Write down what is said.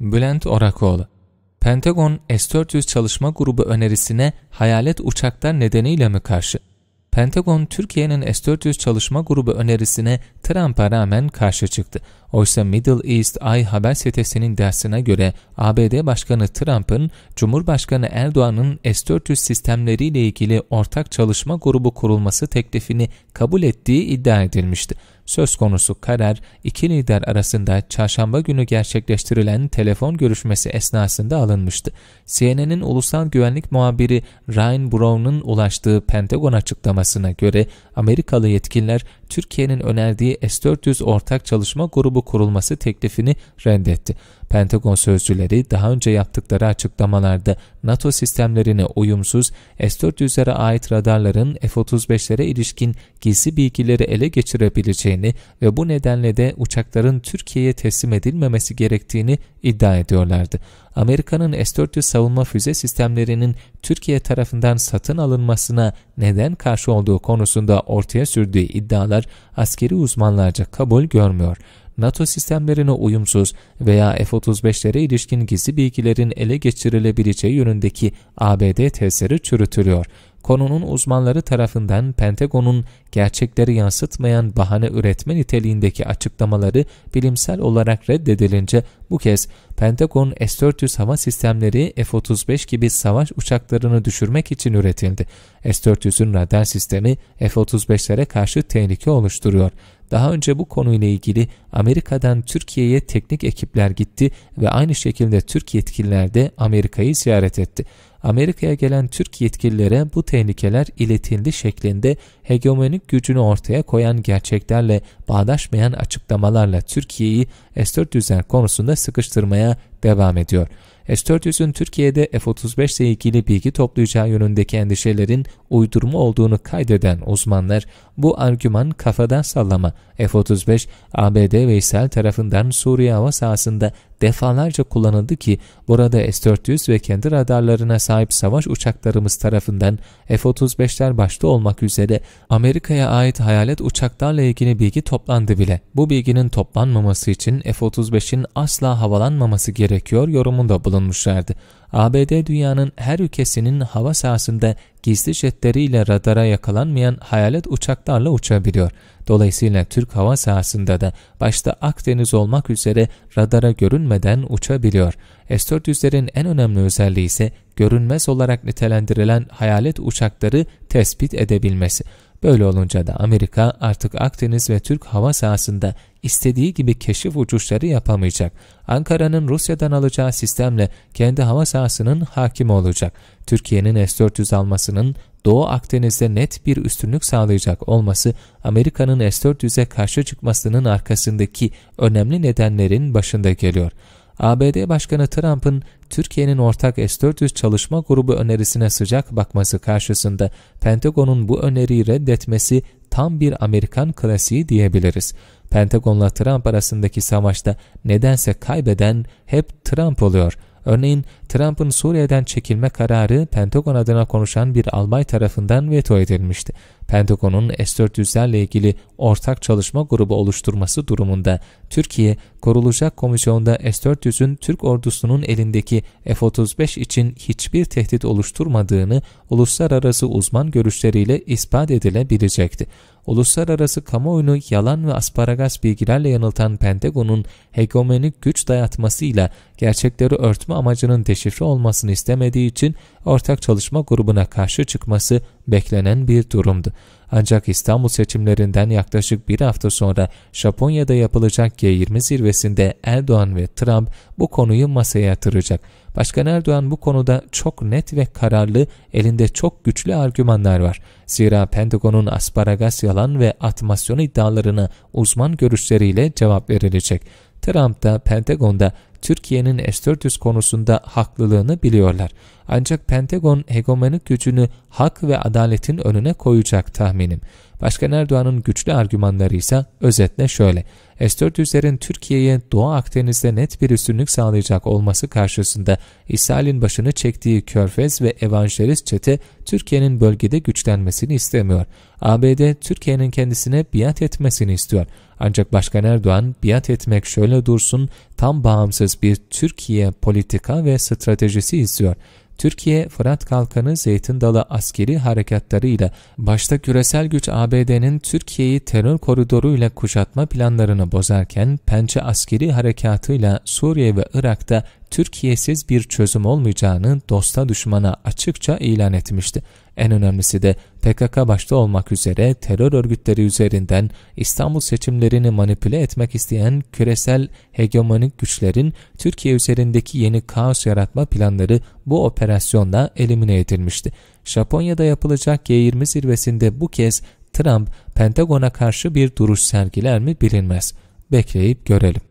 Bülent Orakoğlu Pentagon S-400 çalışma grubu önerisine hayalet uçaklar nedeniyle mi karşı? Pentagon, Türkiye'nin S-400 çalışma grubu önerisine Trump'a rağmen karşı çıktı. Oysa Middle East Ay haber sitesinin dersine göre ABD Başkanı Trump'ın Cumhurbaşkanı Erdoğan'ın S-400 sistemleriyle ilgili ortak çalışma grubu kurulması teklifini kabul ettiği iddia edilmişti. Söz konusu karar iki lider arasında çarşamba günü gerçekleştirilen telefon görüşmesi esnasında alınmıştı. CNN'in ulusal güvenlik muhabiri Ryan Brown'un ulaştığı Pentagon açıklamasına göre Amerikalı yetkililer Türkiye'nin önerdiği Birliği S-400 ortak çalışma grubu kurulması teklifini reddetti. Pentagon sözcüleri daha önce yaptıkları açıklamalarda NATO sistemlerine uyumsuz S-400'lere ait radarların F-35'lere ilişkin gizli bilgileri ele geçirebileceğini ve bu nedenle de uçakların Türkiye'ye teslim edilmemesi gerektiğini iddia ediyorlardı. Amerika'nın S-400 savunma füze sistemlerinin Türkiye tarafından satın alınmasına neden karşı olduğu konusunda ortaya sürdüğü iddialar askeri uzmanlarca kabul görmüyor. NATO sistemlerine uyumsuz veya F-35'lere ilişkin gizli bilgilerin ele geçirilebileceği yönündeki ABD tesiri çürütülüyor konunun uzmanları tarafından Pentagon'un gerçekleri yansıtmayan bahane üretme niteliğindeki açıklamaları bilimsel olarak reddedilince bu kez Pentagon S-400 hava sistemleri F-35 gibi savaş uçaklarını düşürmek için üretildi. S-400'ün radar sistemi F-35'lere karşı tehlike oluşturuyor. Daha önce bu konuyla ilgili Amerika'dan Türkiye'ye teknik ekipler gitti ve aynı şekilde Türk yetkililer de Amerika'yı ziyaret etti. Amerika'ya gelen Türk yetkililere bu tehlikeler iletildi şeklinde hegemonik gücünü ortaya koyan gerçeklerle bağdaşmayan açıklamalarla Türkiye'yi S-400'ler konusunda sıkıştırmaya devam ediyor. S-400'ün Türkiye'de F-35 ile ilgili bilgi toplayacağı yönündeki endişelerin uydurma olduğunu kaydeden uzmanlar, bu argüman kafadan sallama. F-35, ABD ve İsrail tarafından Suriye hava sahasında defalarca kullanıldı ki, burada S-400 ve kendi radarlarına sahip savaş uçaklarımız tarafından F-35'ler başta olmak üzere Amerika'ya ait hayalet uçaklarla ilgili bilgi toplandı bile. Bu bilginin toplanmaması için F-35'in asla havalanmaması gerekiyor gerekiyor yorumunda bulunmuşlardı. ABD dünyanın her ülkesinin hava sahasında gizli jetleriyle radara yakalanmayan hayalet uçaklarla uçabiliyor. Dolayısıyla Türk hava sahasında da başta Akdeniz olmak üzere radara görünmeden uçabiliyor. S-400'lerin en önemli özelliği ise görünmez olarak nitelendirilen hayalet uçakları tespit edebilmesi. Böyle olunca da Amerika artık Akdeniz ve Türk hava sahasında istediği gibi keşif uçuşları yapamayacak. Ankara'nın Rusya'dan alacağı sistemle kendi hava sahasının hakimi olacak. Türkiye'nin S-400 almasının Doğu Akdeniz'de net bir üstünlük sağlayacak olması Amerika'nın S-400'e karşı çıkmasının arkasındaki önemli nedenlerin başında geliyor. ABD Başkanı Trump'ın Türkiye'nin ortak S-400 çalışma grubu önerisine sıcak bakması karşısında Pentagon'un bu öneriyi reddetmesi tam bir Amerikan klasiği diyebiliriz. Pentagon'la Trump arasındaki savaşta nedense kaybeden hep Trump oluyor.'' Örneğin Trump'ın Suriye'den çekilme kararı Pentagon adına konuşan bir albay tarafından veto edilmişti. Pentagon'un S-400'lerle ilgili ortak çalışma grubu oluşturması durumunda Türkiye, Korulacak komisyonda S-400'ün Türk ordusunun elindeki F-35 için hiçbir tehdit oluşturmadığını uluslararası uzman görüşleriyle ispat edilebilecekti uluslararası kamuoyunu yalan ve asparagas bilgilerle yanıltan Pentagon'un hegemonik güç dayatmasıyla gerçekleri örtme amacının deşifre olmasını istemediği için ortak çalışma grubuna karşı çıkması beklenen bir durumdu. Ancak İstanbul seçimlerinden yaklaşık bir hafta sonra Japonya'da yapılacak G20 zirvesinde Erdoğan ve Trump bu konuyu masaya yatıracak. Başkan Erdoğan bu konuda çok net ve kararlı, elinde çok güçlü argümanlar var. Zira Pentagon'un asparagas yalan ve atmasyon iddialarına uzman görüşleriyle cevap verilecek. Trump da Pentagon'da Türkiye'nin S-400 konusunda haklılığını biliyorlar. Ancak Pentagon hegemonik gücünü hak ve adaletin önüne koyacak tahminim. Başkan Erdoğan'ın güçlü argümanları ise özetle şöyle. S-400'lerin Türkiye'ye Doğu Akdeniz'de net bir üstünlük sağlayacak olması karşısında İsrail'in başını çektiği Körfez ve evanjelist çete Türkiye'nin bölgede güçlenmesini istemiyor. ABD Türkiye'nin kendisine biat etmesini istiyor. Ancak Başkan Erdoğan biat etmek şöyle dursun tam bağımsız bir Türkiye politika ve stratejisi istiyor. Türkiye, Fırat Kalkanı Zeytin Dalı askeri harekatlarıyla başta küresel güç ABD'nin Türkiye'yi terör koridoruyla kuşatma planlarını bozarken Pençe askeri harekatıyla Suriye ve Irak'ta Türkiye'siz bir çözüm olmayacağını dosta düşmana açıkça ilan etmişti. En önemlisi de PKK başta olmak üzere terör örgütleri üzerinden İstanbul seçimlerini manipüle etmek isteyen küresel hegemonik güçlerin Türkiye üzerindeki yeni kaos yaratma planları bu operasyonda elimine edilmişti. Japonya'da yapılacak G20 zirvesinde bu kez Trump, Pentagon'a karşı bir duruş sergiler mi bilinmez. Bekleyip görelim.